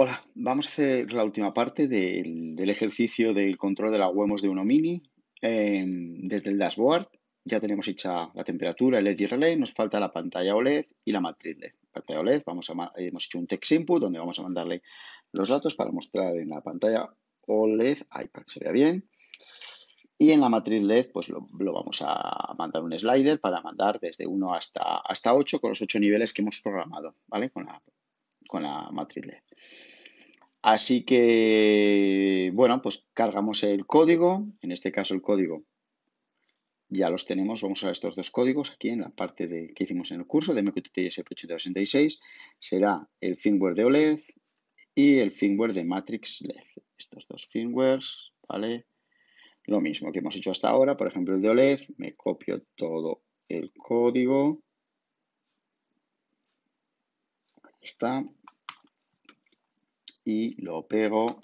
Hola, vamos a hacer la última parte del, ejercicio del control de la huemos de uno mini em, desde el dashboard. Ya tenemos hecha la temperatura, el LED y relay, nos falta la pantalla OLED y la matriz LED. Pantalla OLED, hemos hecho un text input donde vamos a mandarle los datos para mostrar en la pantalla OLED, ahí para que se vea bien. Y en la matriz LED, pues lo, vamos a mandar un slider para mandar desde 1 hasta, hasta 8 con los 8 niveles que hemos programado, ¿vale? Con la con la matriz LED. Así que, bueno, pues cargamos el código, en este caso el código ya los tenemos, vamos a estos dos códigos aquí en la parte de, que hicimos en el curso de MQTT y será el firmware de OLED y el firmware de Matrix LED. Estos dos firmwares, ¿vale? Lo mismo que hemos hecho hasta ahora, por ejemplo el de OLED, me copio todo el código, Ahí está y lo pego.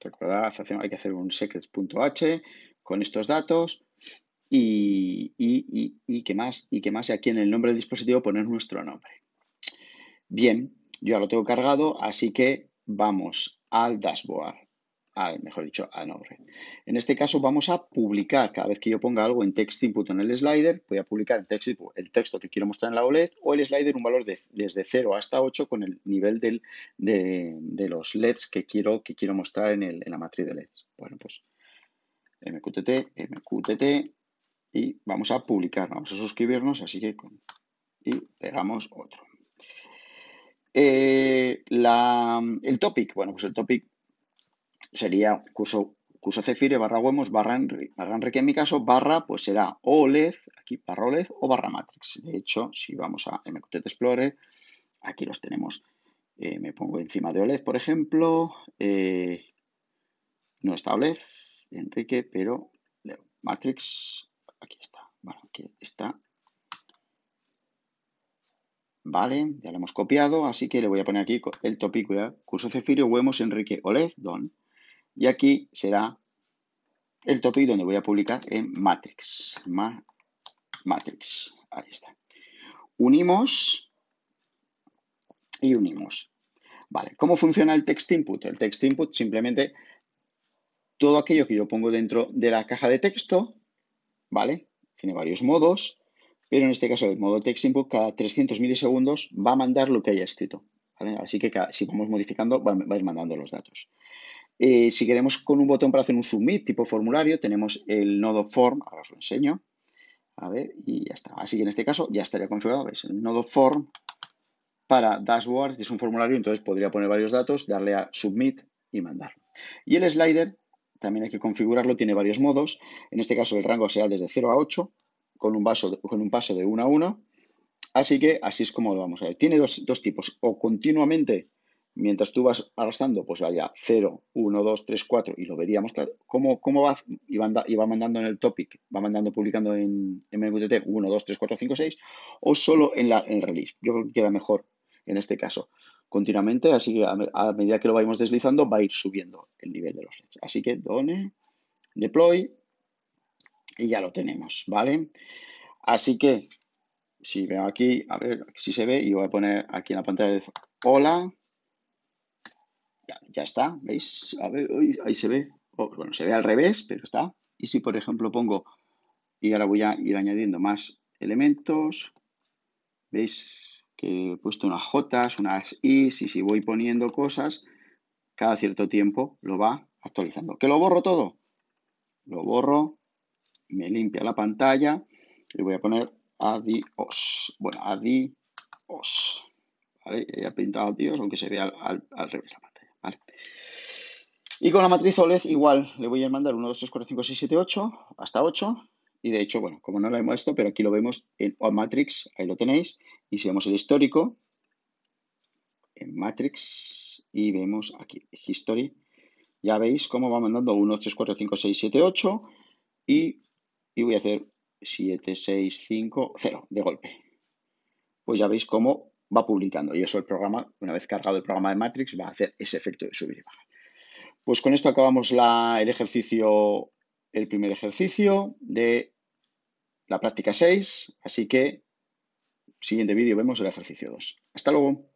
Recordad, hay que hacer un secrets.h con estos datos y, y, y, qué más, y qué más. aquí en el nombre del dispositivo poner nuestro nombre. Bien, yo ya lo tengo cargado, así que vamos al dashboard. Ah, mejor dicho, a red. En este caso vamos a publicar, cada vez que yo ponga algo en text input en el slider, voy a publicar el, el texto que quiero mostrar en la OLED o el slider un valor desde 0 hasta 8 con el nivel de, los LEDs que quiero, que quiero mostrar en, la matriz de LEDs. Bueno, pues MQTT, MQTT y vamos a publicar, vamos a suscribirnos, así que y pegamos otro. Eh, el topic, bueno, pues el topic sería curso, curso Cefire barra Wemos barra Enrique. en mi caso, barra pues será OLED, aquí barra OLED o barra Matrix. De hecho, si vamos a MQTT Explorer, aquí los tenemos. Eh, me pongo encima de OLED, por ejemplo. Eh, no está OLED, Enrique, pero Matrix. Aquí está. Bueno, aquí está. Vale, ya lo hemos copiado, así que le voy a poner aquí el tópico, Curso Cefirio Huemos, Enrique, OLED, Don. Y aquí será el topic donde voy a publicar en Matrix. Matrix. Ahí está. Unimos y unimos. Vale, ¿cómo funciona el text input? El text input simplemente todo aquello que yo pongo dentro de la caja de texto, ¿vale? Tiene varios modos, pero en este caso el modo text input cada 300 milisegundos va a mandar lo que haya escrito, Así que si vamos modificando va a ir mandando los datos. Eh, si queremos con un botón para hacer un submit tipo formulario, tenemos el nodo form, ahora os lo enseño. A ver, y ya está. Así que en este caso ya estaría configurado, ¿veis? El nodo form para dashboard es un formulario, entonces podría poner varios datos, darle a submit y mandar. Y el slider también hay que configurarlo, tiene varios modos. En este caso el rango sea desde 0 a 8 con un, paso de 1 a 1. Así que así es como lo vamos a ver. Tiene dos tipos, o continuamente Mientras tú vas arrastrando, pues vaya 0, 1, 2, 3, 4 y lo veríamos. ¿Cómo, cómo va? Y va, mandando en el topic, va mandando, publicando en, en 1, 2, 3, 4, 5, 6 o solo en, la, el release. Yo creo que queda mejor en este caso continuamente, así que a, medida que lo vayamos deslizando va a ir subiendo el nivel de los LEDs. Así que done, deploy y ya lo tenemos, ¿vale? Así que si veo aquí, a ver si se ve, y voy a poner aquí en la pantalla de hola, ya está, ¿veis? A ahí se ve, bueno, se ve al revés, pero está. Y si, por ejemplo, pongo, y ahora voy a ir añadiendo más elementos, ¿veis? Que he puesto unas J, unas Is, y si voy poniendo cosas, cada cierto tiempo lo va actualizando. ¿Que lo borro todo? Lo borro, me limpia la pantalla, le voy a poner adiós. Bueno, adiós. ¿Vale? He pintado adiós, aunque se vea al, al revés la pantalla. Y con la matriz OLED igual, le voy a mandar 1, 2, 3, 4, 5, 6, 7, 8, hasta 8. Y de hecho, bueno, como no lo hemos visto pero aquí lo vemos en Matrix, ahí lo tenéis. Y si vemos el histórico, en Matrix, y vemos aquí, History, ya veis cómo va mandando 1, 3, 4, 5, 6, 7, 8. Y, y voy a hacer 7, 6, 5, 0 de golpe. Pues ya veis cómo va publicando y eso el programa, una vez cargado el programa de Matrix, va a hacer ese efecto de subir y bajar. Pues con esto acabamos la, el ejercicio, el primer ejercicio de la práctica 6, así que siguiente vídeo vemos el ejercicio 2. Hasta luego.